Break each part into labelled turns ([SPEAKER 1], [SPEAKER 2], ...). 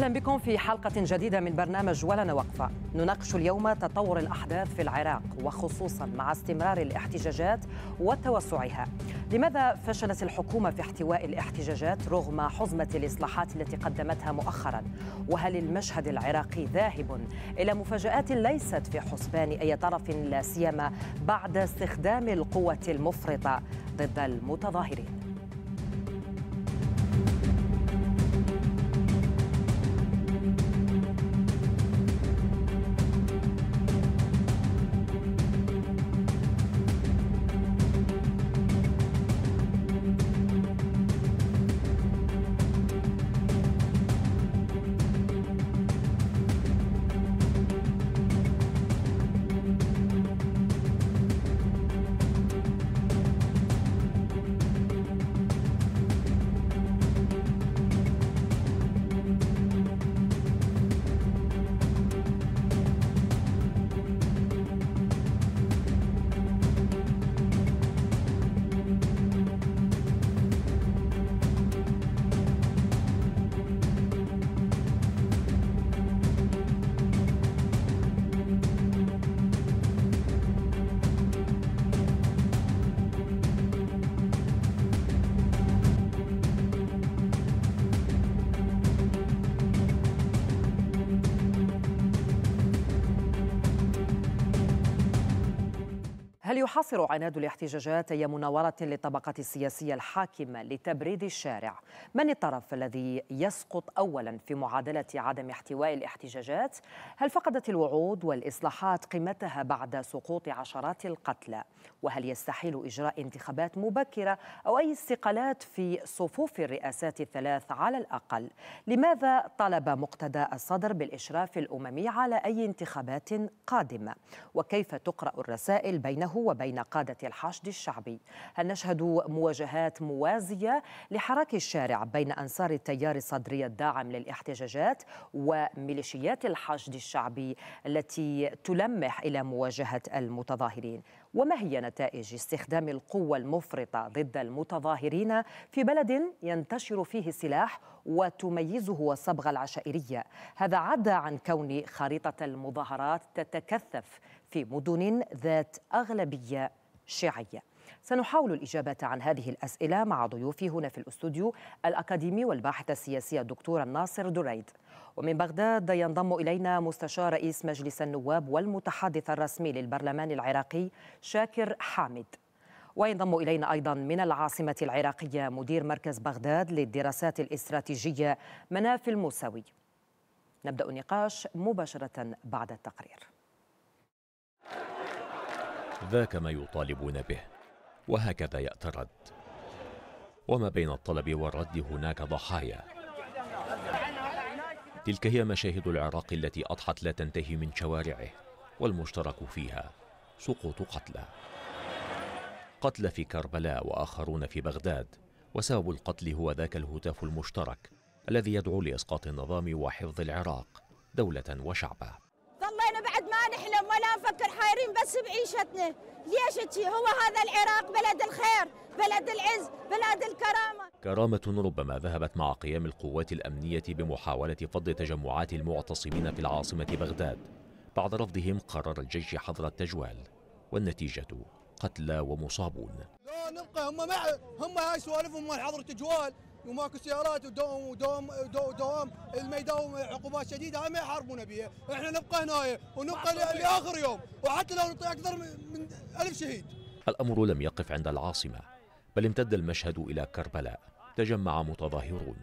[SPEAKER 1] أهلا بكم في حلقة جديدة من برنامج ولنا وقفة نناقش اليوم تطور الأحداث في العراق وخصوصا مع استمرار الاحتجاجات وتوسعها لماذا فشلت الحكومة في احتواء الاحتجاجات رغم حزمة الإصلاحات التي قدمتها مؤخرا وهل المشهد العراقي ذاهب إلى مفاجآت ليست في حسبان أي طرف لا سيما بعد استخدام القوة المفرطة ضد المتظاهرين يحاصر عناد الاحتجاجات أي مناورة للطبقة السياسية الحاكمة لتبريد الشارع من الطرف الذي يسقط أولا في معادلة عدم احتواء الاحتجاجات هل فقدت الوعود والإصلاحات قيمتها بعد سقوط عشرات القتلى وهل يستحيل إجراء انتخابات مبكرة أو أي استقالات في صفوف الرئاسات الثلاث على الأقل لماذا طلب مقتدى الصدر بالإشراف الأممي على أي انتخابات قادمة وكيف تقرأ الرسائل بينه وبين قادة الحشد الشعبي هل نشهد مواجهات موازية لحراك الشارع بين أنصار التيار الصدري الداعم للاحتجاجات وميليشيات الحشد الشعبي التي تلمح إلى مواجهة المتظاهرين وما هي نتائج استخدام القوة المفرطة ضد المتظاهرين في بلد ينتشر فيه السلاح وتميزه الصبغة العشائرية هذا عدا عن كون خريطة المظاهرات تتكثف في مدن ذات أغلبية شيعية سنحاول الإجابة عن هذه الأسئلة مع ضيوفي هنا في الأستوديو الأكاديمي والباحث السياسي الدكتور ناصر دريد ومن بغداد ينضم إلينا مستشار رئيس مجلس النواب والمتحدث الرسمي للبرلمان العراقي شاكر حامد وينضم إلينا أيضا من العاصمة العراقية مدير مركز بغداد للدراسات الاستراتيجية مناف الموسوي نبدأ النقاش مباشرة بعد التقرير
[SPEAKER 2] ذاك ما يطالبون به وهكذا يأتي الرد وما بين الطلب والرد هناك ضحايا تلك هي مشاهد العراق التي أضحت لا تنتهي من شوارعه والمشترك فيها سقوط قتلى قتلى في كربلاء وآخرون في بغداد وسبب القتل هو ذاك الهتاف المشترك الذي يدعو لإسقاط النظام وحفظ العراق دولة وشعبا
[SPEAKER 1] نحس بعيشتنا ليش تشي هو هذا العراق بلد الخير بلد العز بلد الكرامة
[SPEAKER 2] كرامة ربما ذهبت مع قيام القوات الأمنية بمحاولة فض تجمعات المعتصمين في العاصمة بغداد بعد رفضهم قرر الجيش حظر التجوال والنتيجة قتلى ومصابون
[SPEAKER 3] لا نبقى هم
[SPEAKER 4] مع هم هاي سوالفهم مال حظر التجوال وماكو سيارات ودوم ودوم دوم, دوم اللي ما يداوم عقوبات شديده هم يحاربونا بها، احنا نبقى هنا ونبقى لاخر يوم وحتى لو نعطي اكثر من ألف شهيد.
[SPEAKER 2] الامر لم يقف عند العاصمه بل امتد المشهد الى كربلاء، تجمع متظاهرون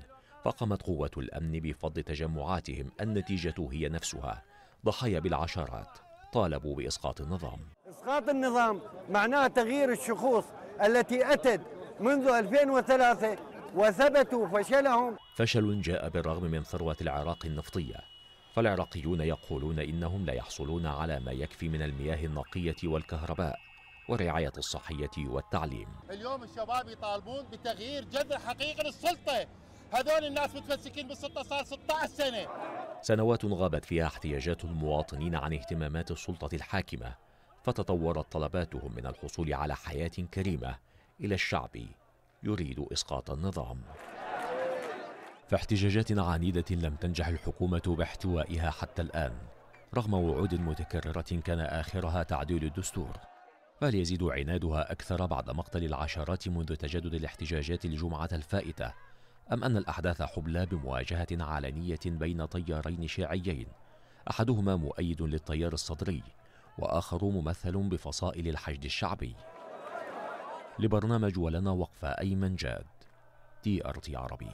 [SPEAKER 2] فقامت قوات الأمن بفض تجمعاتهم النتيجة هي نفسها ضحايا بالعشرات طالبوا بإسقاط النظام
[SPEAKER 5] إسقاط النظام معناه تغيير الشخوص التي أتت منذ 2003 وثبتوا فشلهم
[SPEAKER 2] فشل جاء بالرغم من ثروة العراق النفطية فالعراقيون يقولون إنهم لا يحصلون على ما يكفي من المياه النقية والكهرباء والرعاية الصحية والتعليم
[SPEAKER 3] اليوم الشباب يطالبون بتغيير جذر حقيقي للسلطة هذول الناس متمسكين بالسلطة صار 16 سنة
[SPEAKER 2] سنوات غابت فيها احتياجات المواطنين عن اهتمامات السلطة الحاكمة فتطورت طلباتهم من الحصول على حياة كريمة إلى الشعب يريد إسقاط النظام في احتجاجات عنيدة لم تنجح الحكومة باحتوائها حتى الآن رغم وعود متكررة كان آخرها تعديل الدستور بل يزيد عنادها أكثر بعد مقتل العشرات منذ تجدد الاحتجاجات الجمعة الفائتة أم أن الأحداث حبلى بمواجهة علنية بين تيارين شيعيين أحدهما مؤيد للتيار الصدري وآخر ممثل بفصائل الحشد الشعبي لبرنامج ولنا وقفة أيمن جاد تي ار تي عربي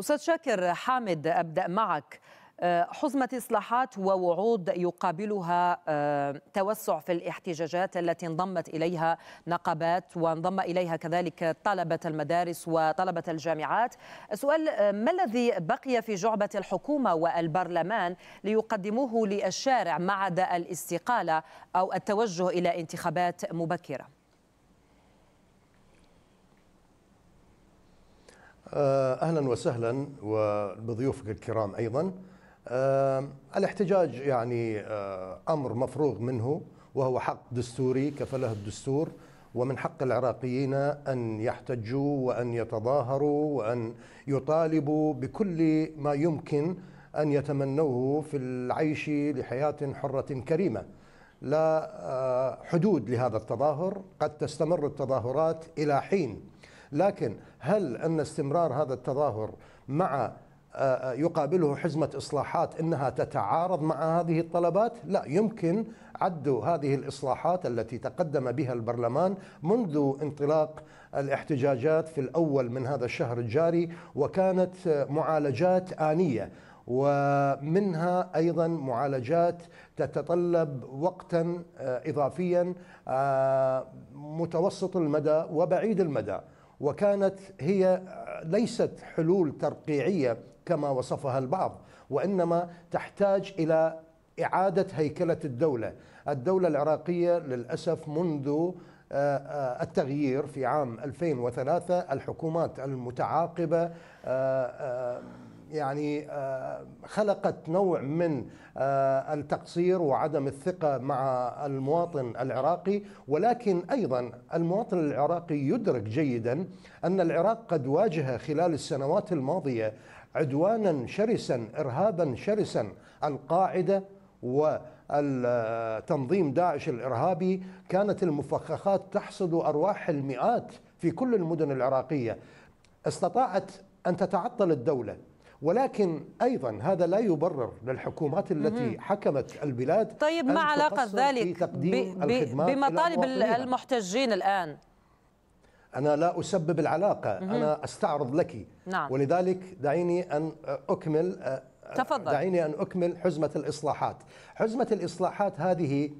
[SPEAKER 1] أستاذ شاكر حامد أبدأ معك آه، حزمة إصلاحات ووعود يقابلها آه، توسع في الاحتجاجات التي انضمت إليها نقابات وانضم إليها كذلك طلبة المدارس وطلبة الجامعات السؤال آه، ما الذي بقي في جعبة الحكومة والبرلمان ليقدموه للشارع ما عدا الاستقالة أو التوجه إلى انتخابات مبكرة
[SPEAKER 5] أهلا وسهلا وبضيوفك الكرام أيضا آه، الاحتجاج يعني آه، امر مفروغ منه وهو حق دستوري كفله الدستور ومن حق العراقيين ان يحتجوا وان يتظاهروا وان يطالبوا بكل ما يمكن ان يتمنوه في العيش لحياه حره كريمه. لا آه، حدود لهذا التظاهر، قد تستمر التظاهرات الى حين. لكن هل ان استمرار هذا التظاهر مع يقابله حزمة إصلاحات إنها تتعارض مع هذه الطلبات لا يمكن عد هذه الإصلاحات التي تقدم بها البرلمان منذ انطلاق الاحتجاجات في الأول من هذا الشهر الجاري وكانت معالجات آنية ومنها ايضا معالجات تتطلب وقتا آه، اضافيا آه، متوسط المدى وبعيد المدى وكانت هي آه، ليست حلول ترقيعيه كما وصفها البعض وإنما تحتاج إلى إعادة هيكلة الدولة الدولة العراقية للأسف منذ آه، آه، التغيير في عام 2003 الحكومات المتعاقبة آه، يعني خلقت نوع من التقصير وعدم الثقة مع المواطن العراقي ولكن أيضا المواطن العراقي يدرك جيدا أن العراق قد واجه خلال السنوات الماضية عدوانا شرسا إرهابا شرسا القاعدة وتنظيم داعش الإرهابي كانت المفخخات تحصد أرواح المئات في كل المدن العراقية استطاعت أن تتعطل الدولة ولكن ايضا هذا لا يبرر للحكومات التي حكمت البلاد طيب ما علاقه ذلك بمطالب المحتجين الان؟ أنا لا أسبب العلاقة مم. أنا أستعرض لك نعم. ولذلك دعيني أن أكمل تفضل. دعيني أن أكمل حزمة الإصلاحات حزمة الإصلاحات هذه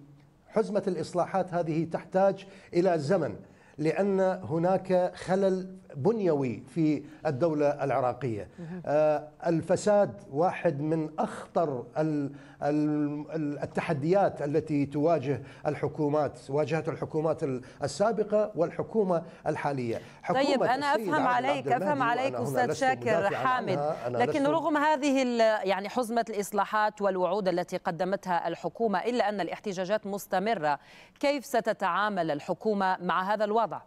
[SPEAKER 5] حزمة الإصلاحات هذه تحتاج إلى زمن لأن هناك خلل بنيوي في الدولة العراقية آه، الفساد واحد من أخطر التحديات التي تواجه الحكومات واجهت الحكومات السابقة والحكومة الحالية حكومة طيب أنا أفهم عليك أفهم عليك أستاذ شاكر حامد لكن رغم
[SPEAKER 1] هذه يعني حزمة الإصلاحات والوعود التي قدمتها الحكومة إلا أن الاحتجاجات مستمرة كيف ستتعامل الحكومة مع هذا الوضع؟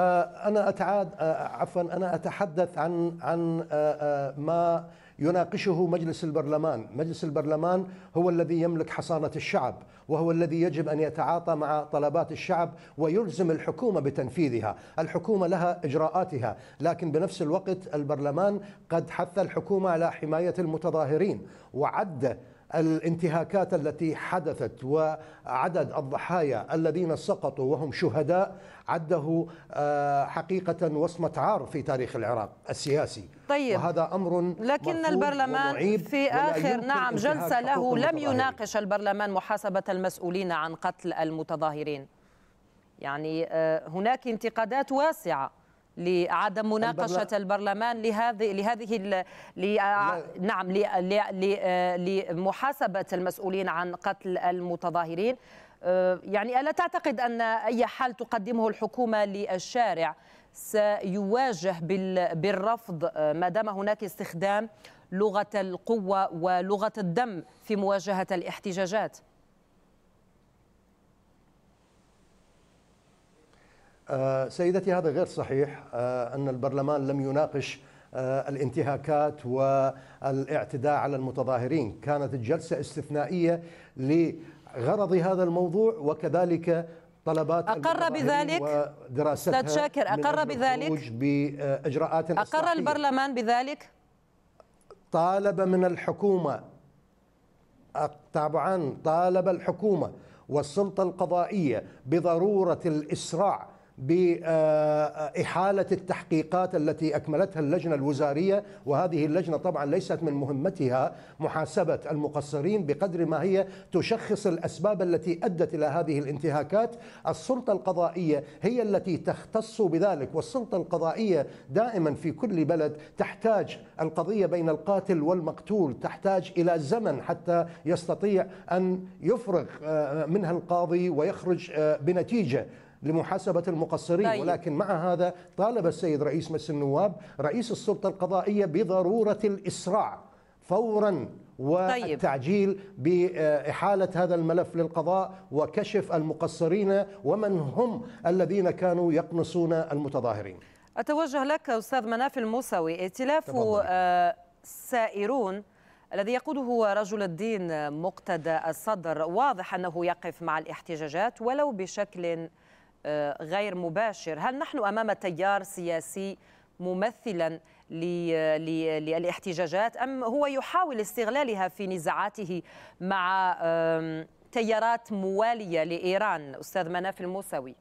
[SPEAKER 5] آه، أنا أتعاد آه، عفوا أنا أتحدث عن عن آه، ما يناقشه مجلس البرلمان، مجلس البرلمان هو الذي يملك حصانة الشعب، وهو الذي يجب أن يتعاطى مع طلبات الشعب ويلزم الحكومة بتنفيذها، الحكومة لها إجراءاتها، لكن بنفس الوقت البرلمان قد حث الحكومة على حماية المتظاهرين وعد الانتهاكات التي حدثت وعدد الضحايا الذين سقطوا وهم شهداء عده آه، حقيقة وصمة عار في تاريخ العراق السياسي طيب وهذا أمر لكن البرلمان في آخر نعم جلسة له لم يناقش
[SPEAKER 1] البرلمان محاسبة المسؤولين عن قتل المتظاهرين يعني آه، هناك انتقادات واسعة لعدم مناقشة البرلمان لهذه لهذه آه، نعم ل... ل... لمحاسبة المسؤولين عن قتل المتظاهرين آه، يعني ألا تعتقد أن أي حل تقدمه الحكومة للشارع سيواجه بالرفض آه، ما دام هناك استخدام لغة القوة ولغة الدم في مواجهة الاحتجاجات؟
[SPEAKER 5] آه، سيدتي هذا غير صحيح أن البرلمان لم يناقش الانتهاكات والاعتداء على المتظاهرين كانت الجلسة استثنائية ل غرض هذا الموضوع وكذلك طلبات أقر بذلك أستاذ شاكر أقر بذلك بإجراءات أقر إصلاحية. البرلمان بذلك طالب من الحكومة طبعا طالب الحكومة والسلطة القضائية بضرورة الإسراع بإحالة التحقيقات التي أكملتها اللجنة الوزارية وهذه اللجنة طبعا ليست من مهمتها محاسبة المقصرين بقدر ما هي تشخص الأسباب التي أدت إلى هذه الانتهاكات السلطة القضائية هي التي تختص بذلك والسلطة القضائية دائما في كل بلد تحتاج القضية بين القاتل والمقتول تحتاج إلى زمن حتى يستطيع أن يفرغ آه، منها القاضي ويخرج آه، بنتيجة لمحاسبة المقصرين طيب. ولكن مع هذا طالب السيد رئيس مجلس النواب رئيس السلطة القضائية بضرورة الإسراع فورا طيب. والتعجيل بإحالة هذا الملف للقضاء وكشف المقصرين ومن هم الذين كانوا يقنصون المتظاهرين
[SPEAKER 1] أتوجه لك أستاذ مناف الموسوي ائتلاف آه، سائرون الذي يقوده رجل الدين مقتدى الصدر واضح أنه يقف مع الاحتجاجات ولو بشكل آه، غير مباشر هل نحن أمام تيار سياسي ممثلا للاحتجاجات أم هو يحاول استغلالها في نزاعاته مع تيارات موالية لإيران أستاذ مناف الموسوي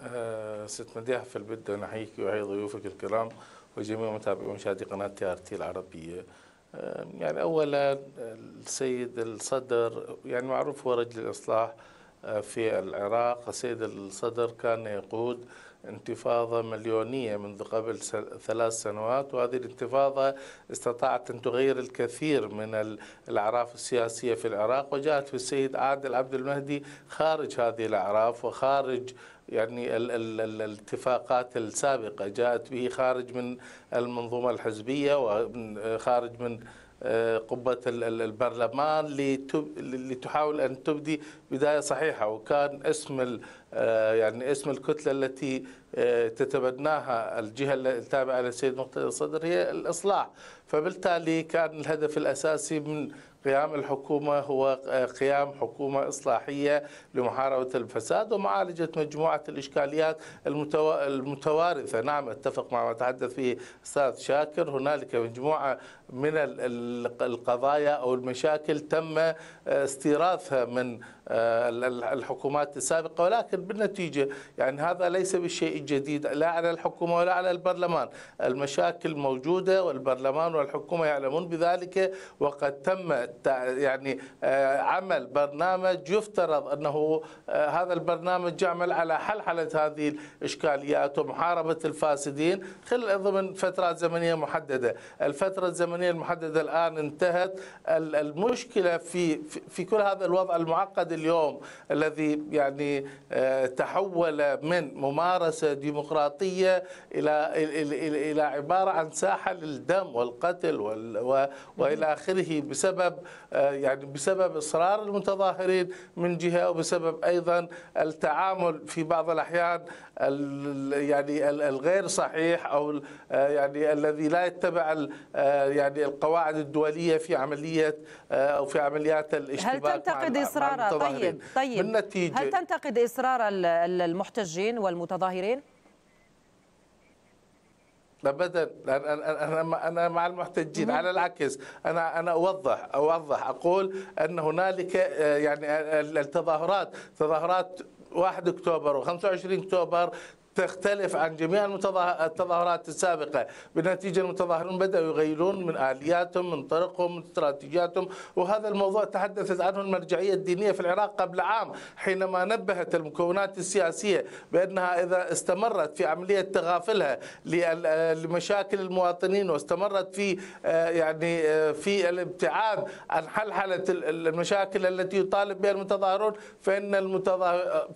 [SPEAKER 3] أه ست مديحة في البدء نحييك وحي ضيوفك الكرام وجميع متابعي ومشاهدي قناة تي العربية يعني اولا السيد الصدر يعني معروف هو رجل الاصلاح آه، في العراق السيد الصدر كان يقود انتفاضة مليونية منذ قبل ثلاث سنوات وهذه الانتفاضة استطاعت أن تغير الكثير من الأعراف السياسية في العراق وجاءت في السيد عادل عبد المهدي خارج هذه الأعراف وخارج يعني ال ال ال الاتفاقات السابقة جاءت به خارج من المنظومة الحزبية وخارج آه، من آه، قبة البرلمان لتحاول أن تبدي بداية صحيحة وكان اسم آه، يعني اسم الكتلة التي تتبناها الجهة التابعة للسيد مقتدى الصدر هي الإصلاح فبالتالي كان الهدف الأساسي من قيام الحكومة هو آه، قيام حكومة إصلاحية لمحاربة الفساد ومعالجة مجموعة الإشكاليات المتوارثة نعم أتفق مع ما تحدث فيه أستاذ شاكر هنالك مجموعة من القضايا أو المشاكل تم آه، استيراثها من آه، الحكومات السابقه ولكن بالنتيجه يعني هذا ليس بالشيء الجديد لا على الحكومه ولا على البرلمان، المشاكل موجوده والبرلمان والحكومه يعلمون بذلك وقد تم يعني آه، عمل برنامج يفترض انه آه، هذا البرنامج يعمل على حلحله هذه الاشكاليات ومحاربه الفاسدين خلال ضمن فترات زمنيه محدده، الفتره الزمنيه المحدده الان انتهت المشكله في في كل هذا الوضع المعقد اليوم الذي يعني آه، تحول من ممارسة ديمقراطية إلى إلى عبارة عن ساحة للدم والقتل وإلى آخره بسبب آه، يعني بسبب إصرار المتظاهرين من جهة وبسبب أيضا التعامل في بعض الأحيان يعني الغير صحيح أو آه، يعني الذي لا يتبع يعني القواعد الدولية في عملية أو في عمليات الاشتباك هل تنتقد اصرار طبعا المتظاهرين طيب طيب بالنتيجة طيب. هل
[SPEAKER 1] تنتقد إصرار المحتجين والمتظاهرين؟
[SPEAKER 3] ابدا انا انا مع المحتجين على العكس انا انا اوضح اوضح اقول ان هنالك آه، يعني التظاهرات تظاهرات 1 اكتوبر و25 اكتوبر تختلف عن جميع التظاهرات السابقة بالنتيجة المتظاهرون بدأوا يغيرون من آلياتهم من طرقهم من استراتيجياتهم وهذا الموضوع تحدثت عنه المرجعية الدينية في العراق قبل عام حينما نبهت المكونات السياسية بأنها إذا استمرت في عملية تغافلها لمشاكل المواطنين واستمرت في آه، يعني آه، في الابتعاد عن حلحلة المشاكل التي يطالب بها المتظاهرون فإن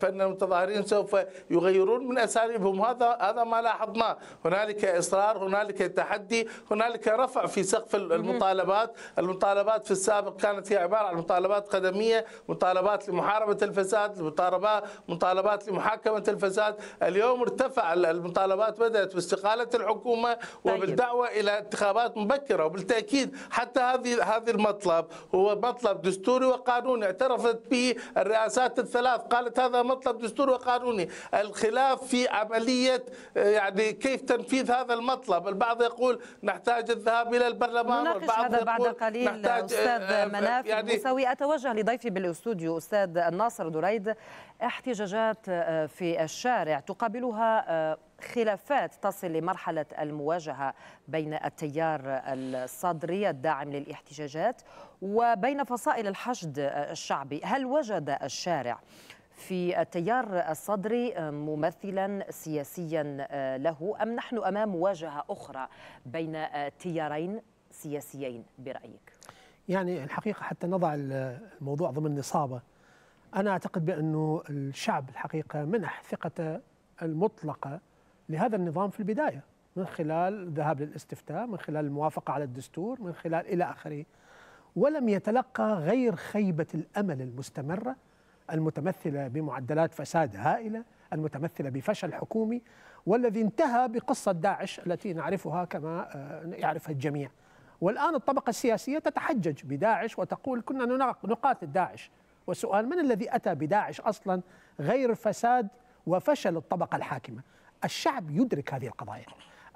[SPEAKER 3] فإن المتظاهرين سوف يغيرون من أساليب جانبهم هذا هذا ما لاحظناه هنالك اصرار هنالك تحدي هنالك رفع في سقف المطالبات المطالبات في السابق كانت هي عباره عن مطالبات قدميه مطالبات لمحاربه الفساد مطالبات مطالبات لمحاكمه الفساد اليوم ارتفع المطالبات بدات باستقاله الحكومه طيب. وبالدعوه الى انتخابات مبكره وبالتاكيد حتى هذه هذا المطلب هو مطلب دستوري وقانوني اعترفت به الرئاسات الثلاث قالت هذا مطلب دستوري وقانوني الخلاف في عملية آه، يعني كيف تنفيذ هذا المطلب البعض يقول نحتاج الذهاب إلى البرلمان نناقش هذا بعد قليل نحتاج آه، أستاذ آه، مناف يعني
[SPEAKER 1] المساوي أتوجه لضيفي بالاستوديو أستاذ الناصر دريد احتجاجات في الشارع تقابلها خلافات تصل لمرحلة المواجهة بين التيار الصدري الداعم للاحتجاجات وبين فصائل الحشد الشعبي هل وجد الشارع في التيار الصدري آه، ممثلا سياسيا آه، له أم نحن أمام مواجهة أخرى بين آه، تيارين سياسيين برأيك؟
[SPEAKER 4] يعني الحقيقة حتى نضع الموضوع ضمن نصابة أنا أعتقد بأنه الشعب الحقيقة منح ثقته المطلقة لهذا النظام في البداية من خلال الذهاب للاستفتاء من خلال الموافقة على الدستور من خلال إلى آخره ولم يتلقى غير خيبة الأمل المستمرة المتمثله بمعدلات فساد هائله المتمثله بفشل حكومي والذي انتهى بقصه داعش التي نعرفها كما آه، يعرفها الجميع والان الطبقه السياسيه تتحجج بداعش وتقول كنا نقاتل داعش وسؤال من الذي اتى بداعش اصلا غير فساد وفشل الطبقه الحاكمه الشعب يدرك هذه القضايا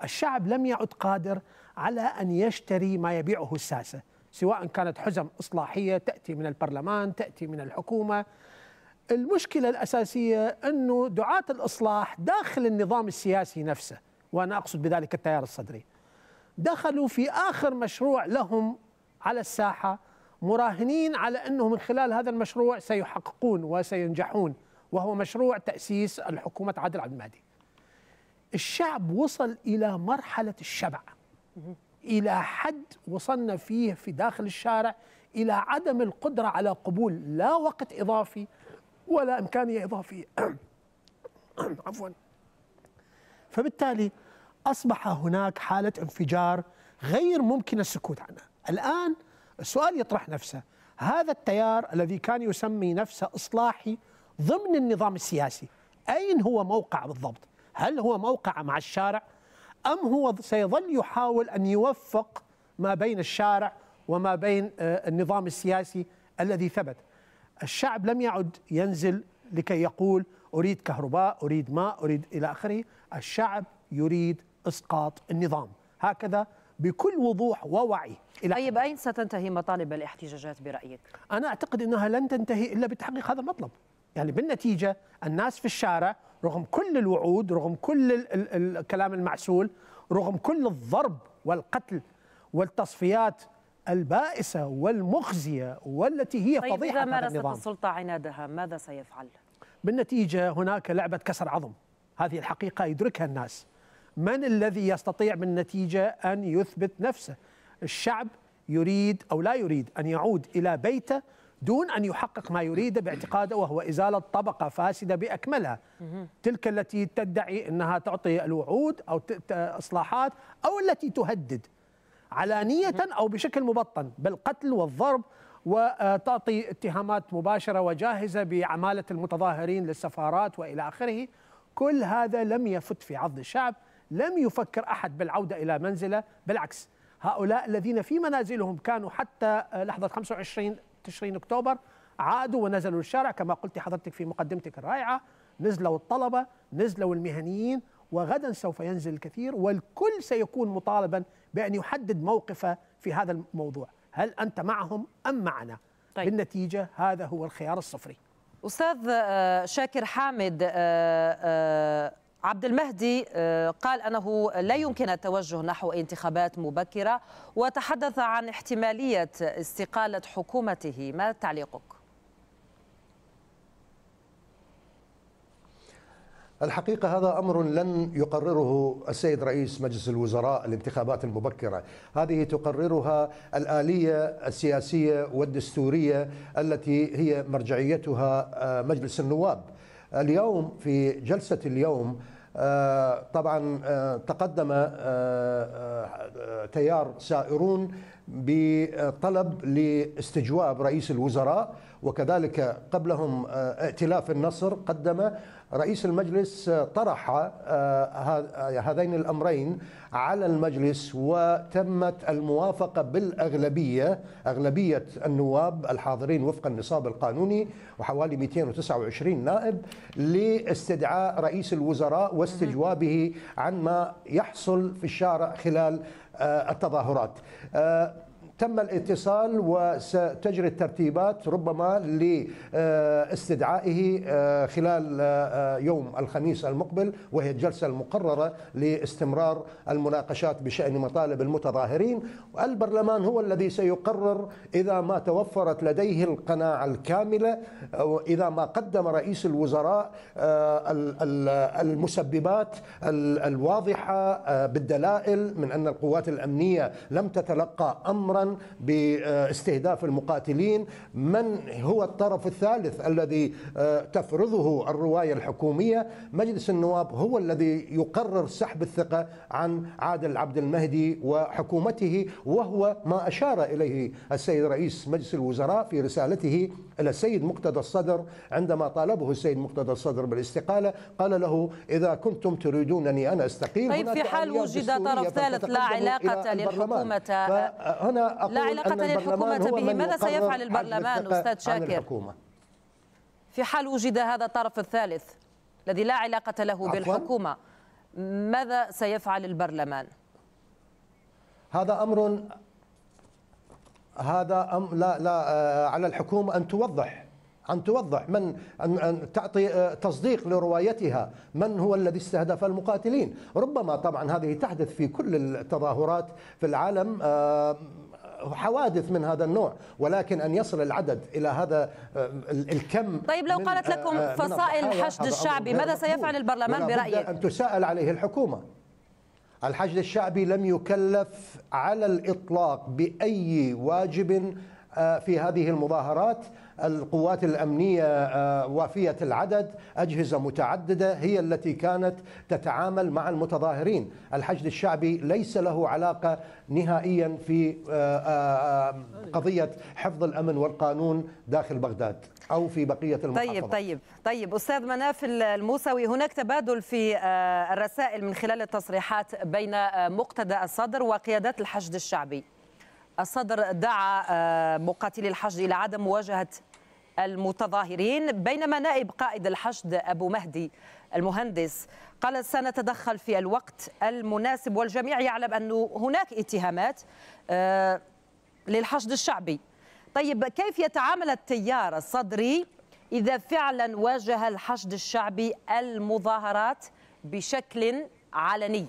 [SPEAKER 4] الشعب لم يعد قادر على ان يشتري ما يبيعه الساسه سواء كانت حزم اصلاحيه تاتي من البرلمان تاتي من الحكومه المشكلة الأساسية أنه دعاة الإصلاح داخل النظام السياسي نفسه وأنا أقصد بذلك التيار الصدري دخلوا في آخر مشروع لهم على الساحة مراهنين على أنه من خلال هذا المشروع سيحققون وسينجحون وهو مشروع تأسيس الحكومة عادل عبد المهدي الشعب وصل إلى مرحلة الشبع إلى حد وصلنا فيه في داخل الشارع إلى عدم القدرة على قبول لا وقت إضافي ولا إمكانية إضافية عفوا فبالتالي أصبح هناك حالة انفجار غير ممكن السكوت عنها الآن السؤال يطرح نفسه هذا التيار الذي كان يسمي نفسه إصلاحي ضمن النظام السياسي أين هو موقع بالضبط هل هو موقع مع الشارع أم هو سيظل يحاول أن يوفق ما بين الشارع وما بين آه، النظام السياسي الذي ثبت الشعب لم يعد ينزل لكي يقول أريد كهرباء أريد ماء أريد إلى آخره الشعب يريد إسقاط النظام هكذا بكل وضوح ووعي إلى طيب أين ستنتهي مطالب الاحتجاجات برأيك؟ أنا أعتقد أنها لن تنتهي إلا بتحقيق هذا المطلب يعني بالنتيجة الناس في الشارع رغم كل الوعود رغم كل الكلام المعسول رغم كل الضرب والقتل والتصفيات البائسة والمخزية والتي هي طيب فضيحة إذا مارست السلطة
[SPEAKER 1] عنادها ماذا سيفعل؟
[SPEAKER 4] بالنتيجة هناك لعبة كسر عظم هذه الحقيقة يدركها الناس من الذي يستطيع بالنتيجة أن يثبت نفسه الشعب يريد أو لا يريد أن يعود إلى بيته دون أن يحقق ما يريده باعتقاده وهو إزالة طبقة فاسدة بأكملها تلك التي تدعي أنها تعطي الوعود أو إصلاحات أو التي تهدد علانية أو بشكل مبطن بالقتل والضرب وتعطي اتهامات مباشرة وجاهزة بعمالة المتظاهرين للسفارات وإلى آخره كل هذا لم يفت في عض الشعب لم يفكر أحد بالعودة إلى منزله بالعكس هؤلاء الذين في منازلهم كانوا حتى آه، لحظة 25 تشرين أكتوبر عادوا ونزلوا الشارع كما قلت حضرتك في مقدمتك الرائعة نزلوا الطلبة نزلوا المهنيين وغدا سوف ينزل الكثير والكل سيكون مطالبا بأن يحدد موقفه في هذا الموضوع هل أنت معهم أم معنا طيب. بالنتيجة هذا هو الخيار الصفري
[SPEAKER 1] أستاذ آه، شاكر حامد آه، آه، عبد المهدي قال أنه لا يمكن التوجه نحو انتخابات مبكرة وتحدث عن احتمالية استقالة حكومته ما تعليقك؟
[SPEAKER 5] الحقيقة هذا أمر لن يقرره السيد رئيس مجلس الوزراء الانتخابات المبكرة هذه تقررها الآلية السياسية والدستورية التي هي مرجعيتها آه، مجلس النواب اليوم في جلسة اليوم آه، طبعا آه، تقدم تيار سائرون بطلب لاستجواب رئيس الوزراء وكذلك قبلهم ائتلاف النصر قدم رئيس المجلس طرح آه، آه، هذين الأمرين على المجلس وتمت الموافقة بالأغلبية أغلبية النواب الحاضرين وفق النصاب القانوني وحوالي 229 نائب لاستدعاء رئيس الوزراء واستجوابه عن ما يحصل في الشارع خلال آه، التظاهرات تم الاتصال وستجري الترتيبات ربما لاستدعائه آه، خلال آه، آه، يوم الخميس المقبل وهي الجلسة المقررة لاستمرار المناقشات بشأن مطالب المتظاهرين البرلمان هو الذي سيقرر إذا ما توفرت لديه القناعة الكاملة إذا ما قدم رئيس الوزراء المسببات الواضحة بالدلائل من أن القوات الأمنية لم تتلقى أمرا باستهداف المقاتلين من هو الطرف الثالث الذي آه، تفرضه الروايه الحكوميه مجلس النواب هو الذي يقرر سحب الثقه عن عادل عبد المهدي وحكومته وهو ما اشار اليه السيد رئيس مجلس الوزراء في رسالته الى السيد مقتدى الصدر عندما طالبه السيد مقتدى الصدر بالاستقاله قال له اذا كنتم تريدونني انا استقيل طيب في حال وجد طرف ثالث لا علاقه للحكومه هنا لا أقول لا علاقة للحكومة به ماذا سيفعل البرلمان أستاذ شاكر
[SPEAKER 1] في حال وجد هذا الطرف الثالث الذي لا علاقة له بالحكومة ماذا سيفعل البرلمان
[SPEAKER 5] هذا أمر هذا أم لا لا آه، على الحكومة أن توضح أن توضح من أن, أن تعطي آه، تصديق لروايتها من هو الذي استهدف المقاتلين ربما طبعا هذه تحدث في كل التظاهرات في العالم آه، حوادث من هذا النوع ولكن أن يصل العدد إلى هذا آه، الكم
[SPEAKER 1] طيب لو قالت لكم آه، فصائل الحشد الشعبي ماذا سيفعل البرلمان برأيك؟
[SPEAKER 5] أن تساءل عليه الحكومة الحشد الشعبي لم يكلف على الإطلاق بأي واجب آه، في هذه المظاهرات القوات الأمنية آه، وافية العدد أجهزة متعددة هي التي كانت تتعامل مع المتظاهرين الحشد الشعبي ليس له علاقة نهائيا في آه، آه، قضية حفظ الأمن والقانون داخل بغداد أو في بقية المحافظة طيب طيب
[SPEAKER 1] طيب أستاذ مناف الموسوي هناك تبادل في الرسائل من خلال التصريحات بين مقتدى الصدر وقيادات الحشد الشعبي الصدر دعا آه، مقاتلي الحشد إلى عدم مواجهة المتظاهرين بينما نائب قائد الحشد أبو مهدي المهندس قال سنتدخل في الوقت المناسب والجميع يعلم أن هناك اتهامات آه، للحشد الشعبي طيب كيف يتعامل التيار الصدري إذا فعلا واجه الحشد الشعبي المظاهرات بشكل علني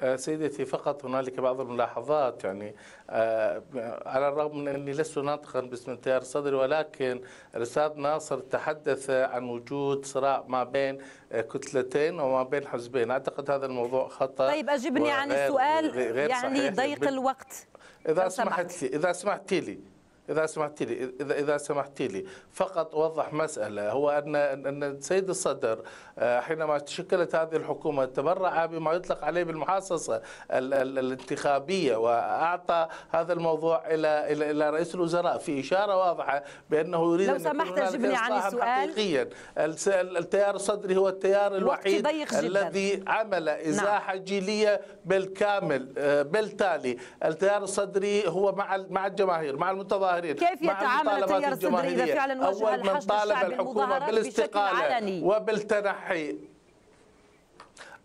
[SPEAKER 3] آه، سيدتي فقط هنالك بعض الملاحظات يعني آه، على الرغم من اني لست ناطقا باسم التيار الصدري ولكن الاستاذ ناصر تحدث عن وجود صراع ما بين كتلتين وما بين حزبين اعتقد هذا الموضوع خطا طيب اجبني عن السؤال يعني ضيق الوقت اذا سمحت لي اذا سمحت لي إذا سمحت لي إذا سمحت لي فقط أوضح مسألة هو أن أن السيد الصدر آه، حينما تشكلت هذه الحكومة تبرع بما يطلق عليه بالمحاصصة الانتخابية وأعطى هذا الموضوع إلى إلى إلى رئيس الوزراء في إشارة واضحة بإنه يريد لو سمحت أجبني عن السؤال حقيقيا التيار الصدري هو التيار الوحيد الذي عمل نعم. إزاحة نعم. جيلية بالكامل آه، بالتالي التيار الصدري هو مع مع الجماهير مع المتظاهرين الظاهرين كيف يتعامل تيار الصدري إذا فعلا وجه الحشد الشعبي المظاهرات بشكل بالاستقالة وبالتنحي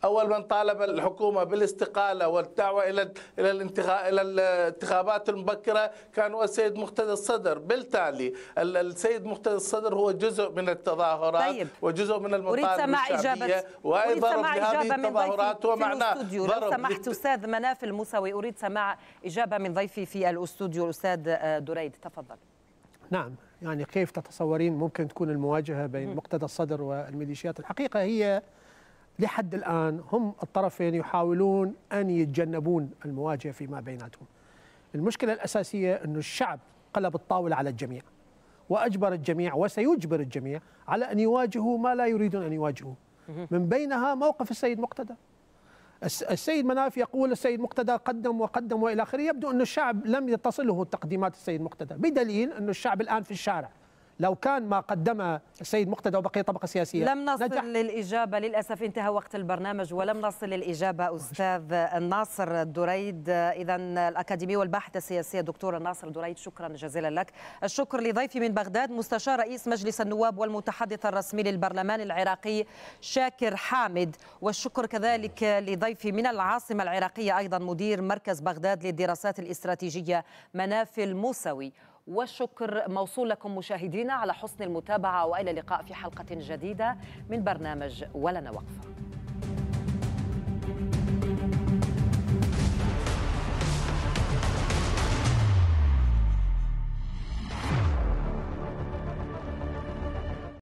[SPEAKER 3] اول من طالب الحكومه بالاستقاله والدعوه الى الى الانتخاب الى الانتخابات المبكره كان هو السيد مقتدى الصدر بالتالي السيد مقتدى الصدر هو جزء من التظاهرات طيب. وجزء من المطالب الشعبيه وايضا ضرب لهذه التظاهرات ومعناه ضرب لو سمحت
[SPEAKER 1] استاذ مناف الموسوي اريد سماع اجابه من ضيفي في الاستوديو الاستاذ آه، دريد تفضل
[SPEAKER 4] نعم يعني كيف تتصورين ممكن تكون المواجهه بين مقتدى الصدر والميليشيات الحقيقه هي لحد الآن هم الطرفين يحاولون أن يتجنبون المواجهة فيما بيناتهم المشكلة الأساسية أن الشعب قلب الطاولة على الجميع وأجبر الجميع وسيجبر الجميع على أن يواجهوا ما لا يريدون أن يواجهوا من بينها موقف السيد مقتدى السيد مناف يقول السيد مقتدى قدم وقدم والى اخره يبدو ان الشعب لم يتصله تقديمات السيد مقتدى بدليل ان الشعب الان في الشارع لو كان ما قدمه السيد مقتدى وبقية طبقة سياسية لم
[SPEAKER 1] نصل نجح. للإجابة للأسف انتهى وقت البرنامج ولم نصل للإجابة أستاذ ناصر دريد إذا الأكاديمي والباحث السياسي دكتور ناصر دريد شكرا جزيلا لك الشكر لضيفي من بغداد مستشار رئيس مجلس النواب والمتحدث الرسمي للبرلمان العراقي شاكر حامد والشكر كذلك لضيفي من العاصمة العراقية أيضا مدير مركز بغداد للدراسات الاستراتيجية مناف الموسوي والشكر موصول لكم مشاهدينا على حسن المتابعة وإلى اللقاء في حلقة جديدة من برنامج ولنا وقفة